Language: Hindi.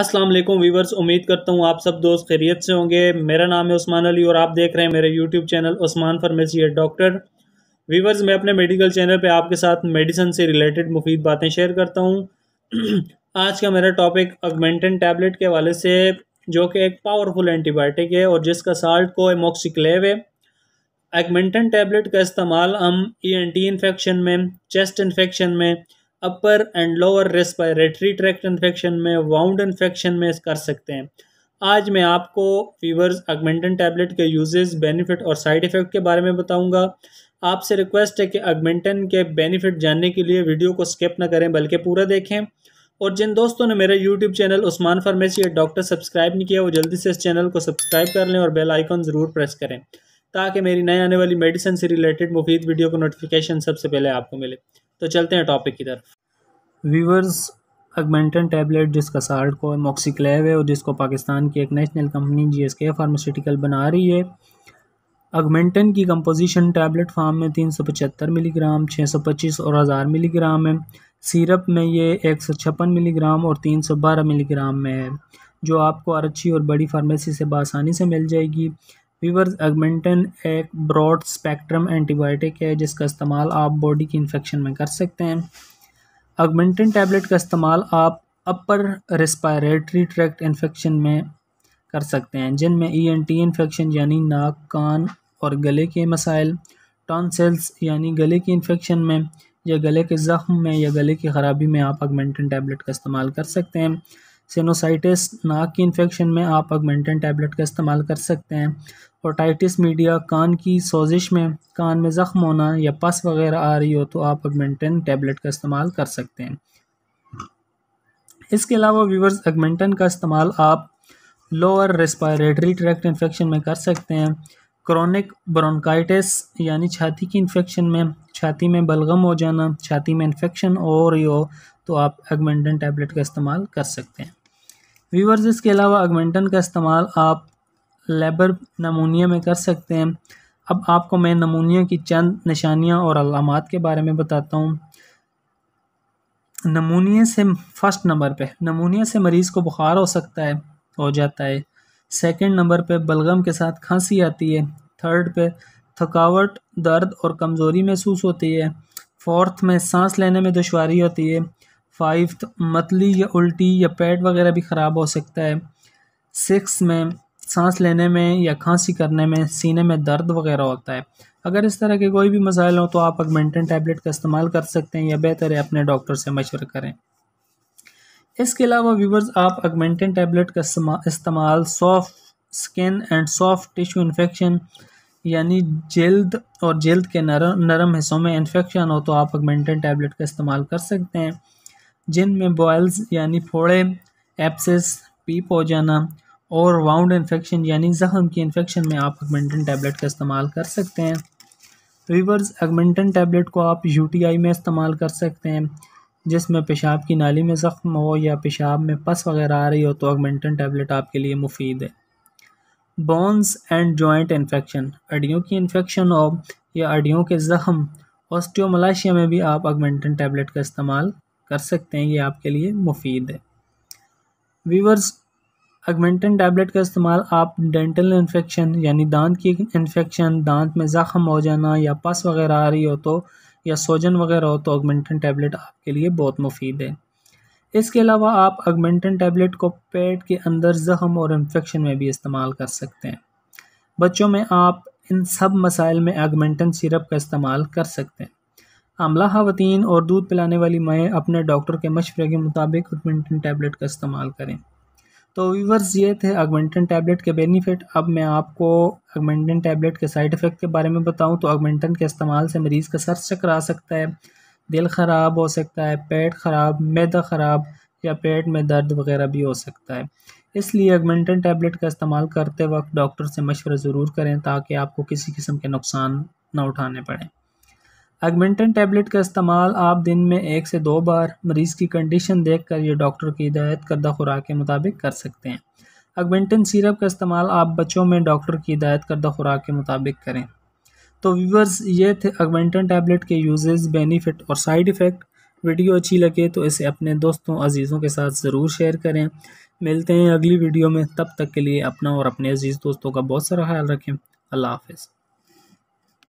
अस्सलाम वालेकुम वीवर्स उम्मीद करता हूँ आप सब दोस्त खैरियत से होंगे मेरा नाम है उस्मान अली और आप देख रहे हैं मेरे YouTube channel Usman pharmacy doctor viewers मैं अपने मेडिकल चैनल पे आपके साथ मेडिसिन से रिलेटेड मुफीद बातें शेयर करता हूँ आज का मेरा टॉपिक अगमेंटन टैबलेट के हवाले से जो कि एक पावरफुल एंटीबायोटिक है और जिसका साल्ट को एमोक्सिक्लेव है एगमेंटन टैबलेट का इस्तेमाल हम ई एन टी इन्फेक्शन में चेस्ट इन्फेक्शन में upper and lower respiratory tract infection में वाउंड इन्फेक्शन में कर सकते हैं आज मैं आपको फीवर्स अगमेंटन टैबलेट के यूजेस बेनिफिट और साइड इफ़ेक्ट के बारे में बताऊंगा आपसे रिक्वेस्ट है कि अगमेंटन के बेनिफिट जानने के लिए वीडियो को स्किप ना करें बल्कि पूरा देखें और जिन दोस्तों ने मेरा यूट्यूब चैनल उस्मान फार्मेसी या डॉक्टर सब्सक्राइब नहीं किया वो जल्दी से इस चैनल को सब्सक्राइब कर लें और बेल आइकॉन ज़रूर प्रेस करें ताकि मेरी नए आने वाली मेडिसिन से रिलेटेड मुफीद वीडियो को नोटिफिकेशन सबसे पहले आपको मिले तो चलते हैं टॉपिक की तरफ वीवर्स अगमेंटन टैबलेट जिसका साल्ट को मॉक्सिक्लेव है और जिसको पाकिस्तान की एक national company G S K pharmaceutical बना रही है अगमेंटन की कंपोजिशन टैबलेट फार्म में तीन सौ पचहत्तर मिलीग्राम छः सौ पच्चीस और हज़ार मिलीग्राम है सिरप में ये एक सौ छप्पन मिलीग्राम और तीन सौ बारह मिलीग्राम में है जो आपको और अच्छी और बड़ी फार्मेसी से बसानी से मिल जाएगी वीवर्स अगमेंटन एक ब्रॉड स्पेक्ट्रम एंटीबायोटिक है जिसका इस्तेमाल आप बॉडी की इन्फेक्शन में कर सकते हैं अगमेंटन टैबलेट का इस्तेमाल आप अपर रेस्पायरेटरी ट्रैक्ट इन्फेक्शन में कर सकते हैं जिनमें ई एन टी इन्फेक्शन यानी नाक कान और गले के मसाइल टॉन्सल्स यानी गले की इन्फेक्शन में या गले के ज़ख्म में या गले की ख़राबी में आप अगमेंटन टैबलेट का इस्तेमाल कर सकते हैं सिनोसाइटिस नाक की इन्फेक्शन में आप अगमेंटन टैबलेट का इस्तेमाल कर सकते हैं ओटाइटिस मीडिया कान की सोजिश में कान में ज़ख्म होना या पस वगैरह आ रही हो तो आप अगमेंटन टैबलेट का इस्तेमाल कर सकते हैं इसके अलावा व्यूवर्स अगमेंटन का इस्तेमाल आप लोअर रेस्पायरेटरी ट्रैक्ट इन्फेक्शन में कर सकते हैं क्रॉनिक ब्रोंकाइटिस यानी छाती की इन्फेक्शन में छाती में बलगम हो जाना छाती में इन्फेक्शन हो रही हो तो आप अगमेंटन टैबलेट का इस्तेमाल कर सकते हैं व्यूवर्स इसके अलावा अगमेंटन का इस्तेमाल आप लेबर नमूनिया में कर सकते हैं अब आपको मैं नमूनिया की चंद निशानियाँ और अलामत के बारे में बताता हूँ नमूनिया से फर्स्ट नंबर पे नमूनिया से मरीज़ को बुखार हो सकता है हो जाता है सेकंड नंबर पे बलगम के साथ खांसी आती है थर्ड पे थकावट दर्द और कमज़ोरी महसूस होती है फोर्थ में सांस लेने में दुशारी होती है फाइव्थ मतली या उल्टी या पेट वगैरह भी ख़राब हो सकता है सिक्स में सांस लेने में या खांसी करने में सीने में दर्द वगैरह होता है अगर इस तरह के कोई भी मसाइल हों तो आप अगमेंटन टैबलेट का इस्तेमाल कर सकते हैं या बेहतर है अपने डॉक्टर से मशवर करें इसके अलावा व्यूवर्स आप अगमेंटन टैबलेट का इस्तेमाल soft skin and soft tissue infection यानी जल्द और जल्द के नरम नरम हिस्सों में इन्फेक्शन हो तो आप अगमेंटन टैबलेट का इस्तेमाल कर सकते हैं जिन में बॉयल्स यानी फोड़े एप्सिस पीप हो जाना और वाउंड इन्फेक्शन यानी ज़ख़म की इन्फेक्शन में आप अगमेंटन टैबलेट का इस्तेमाल कर सकते हैं रिवर्स अगमेंटन टैबलेट को आप यूटीआई में इस्तेमाल कर सकते हैं जिसमें पेशाब की नाली में ज़ख़म हो या पेशाब में पस वगैरह आ रही हो तो अगमेंटन टैबलेट आपके लिए मुफीद है बोन्स एंड जॉइंट इन्फेक्शन अड्डियों की इन्फेक्शन हो या अड्डियों के ज़ख़म ऑस्टियोमलाशिया में भी आप अगमेंटन टैबलेट का इस्तेमाल कर सकते हैं ये आपके लिए मुफीद है वीवर्स अगमेंटन टैबलेट का इस्तेमाल आप डेंटल इन्फेक्शन यानी दांत की इन्फेक्शन दांत में ज़ख़म हो जाना या पस वगैरह आ रही हो तो या सोजन वगैरह हो तो अगमेंटन टैबलेट आपके लिए बहुत मुफीद है इसके अलावा आप अगमेंटन टैबलेट को पेट के अंदर ज़ख़म और इन्फेक्शन में भी इस्तेमाल कर सकते हैं बच्चों में आप इन सब मसाइल में अगमेंटन सिरप का इस्तेमाल कर सकते हैं आमला खातन और दूध पिलाने वाली माएँ अपने डॉक्टर के मशवरे के मुताबिक अगमेंटन टैबलेट का इस्तेमाल करें तो वीवर्स ये थे अगमेंटन टैबलेट के बेनिफिट अब मैं आपको अगमेंटन टैबलेट के साइड इफ़ेक्ट के बारे में बताऊं तो अगमेंटन के इस्तेमाल से मरीज़ का सर चक्र आ सकता है दिल ख़राब हो सकता है पेट ख़राब मैदा ख़राब या पेट में दर्द वगैरह भी हो सकता है इसलिए अगमेंटन टैबलेट का इस्तेमाल करते वक्त डॉक्टर से मशवरा ज़रूर करें ताकि आपको किसी किस्म के नुकसान ना उठाने पड़ें एगमेंटन टैबलेट का इस्तेमाल आप दिन में एक से दो बार मरीज़ की कंडीशन देख कर या डॉक्टर की हिदायत करदा खुराक के मुताबिक कर सकते हैं एगमेंटन सिरप का इस्तेमाल आप बच्चों में डॉक्टर की हिदायत करदा खुराक के मुताबिक करें तो व्यूवर्स ये थे एगमेंटन टैबलेट के यूजेस बेनिफिट और साइड इफ़ेक्ट वीडियो अच्छी लगे तो इसे अपने दोस्तों अजीज़ों के साथ ज़रूर शेयर करें मिलते हैं अगली वीडियो में तब तक के लिए अपना और अपने अजीज़ दोस्तों का बहुत सारा ख्याल रखें अल्लाह हाफिज़